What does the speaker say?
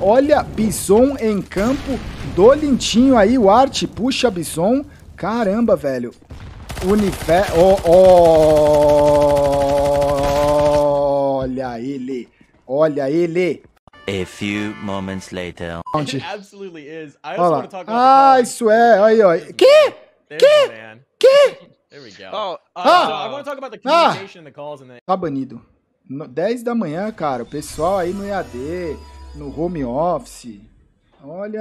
Olha, Bison em campo do Lintinho aí, o Art puxa Bison. Caramba, velho. Unifé. Oh, oh... Olha ele. Olha ele. A few moments later. It absolutely is. I also want to talk about Ah, isso é. Aí, ó. Que? Que? Que? There we go. Oh, uh, ah, so I want to talk about the ah. communication ah, and the calls and Tá banido. 10 da manhã, cara. O pessoal aí no EAD no home office. Olha,